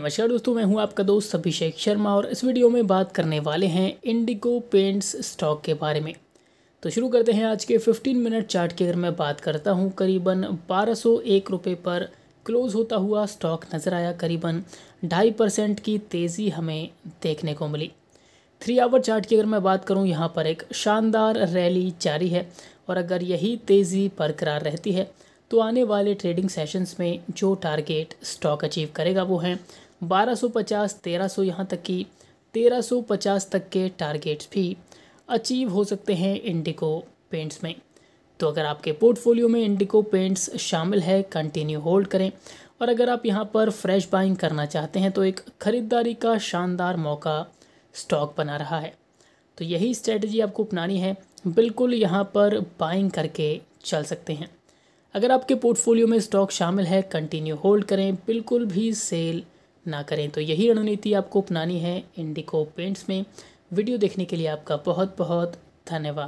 नमस्कार दोस्तों मैं हूं आपका दोस्त अभिषेक शर्मा और इस वीडियो में बात करने वाले हैं इंडिगो पेंट्स स्टॉक के बारे में तो शुरू करते हैं आज के 15 मिनट चार्ट की अगर मैं बात करता हूं करीबन बारह सौ एक रुपये पर क्लोज़ होता हुआ स्टॉक नज़र आया करीबन ढाई परसेंट की तेज़ी हमें देखने को मिली थ्री आवर चार्ट की अगर मैं बात करूँ यहाँ पर एक शानदार रैली जारी है और अगर यही तेज़ी बरकरार रहती है तो आने वाले ट्रेडिंग सेशंस में जो टारगेट स्टॉक अचीव करेगा वो हैं 1250 1300 यहाँ तक की 1350 तक के टारगेट्स भी अचीव हो सकते हैं इंडिको पेंट्स में तो अगर आपके पोर्टफोलियो में इंडिको पेंट्स शामिल है कंटिन्यू होल्ड करें और अगर आप यहाँ पर फ्रेश बाइंग करना चाहते हैं तो एक ख़रीदारी का शानदार मौका स्टॉक बना रहा है तो यही स्ट्रेटजी आपको अपनानी है बिल्कुल यहाँ पर बाइंग करके चल सकते हैं अगर आपके पोर्टफोलियो में स्टॉक शामिल है कंटिन्यू होल्ड करें बिल्कुल भी सेल ना करें तो यही रणनीति आपको अपनानी है इंडिको पेंट्स में वीडियो देखने के लिए आपका बहुत बहुत धन्यवाद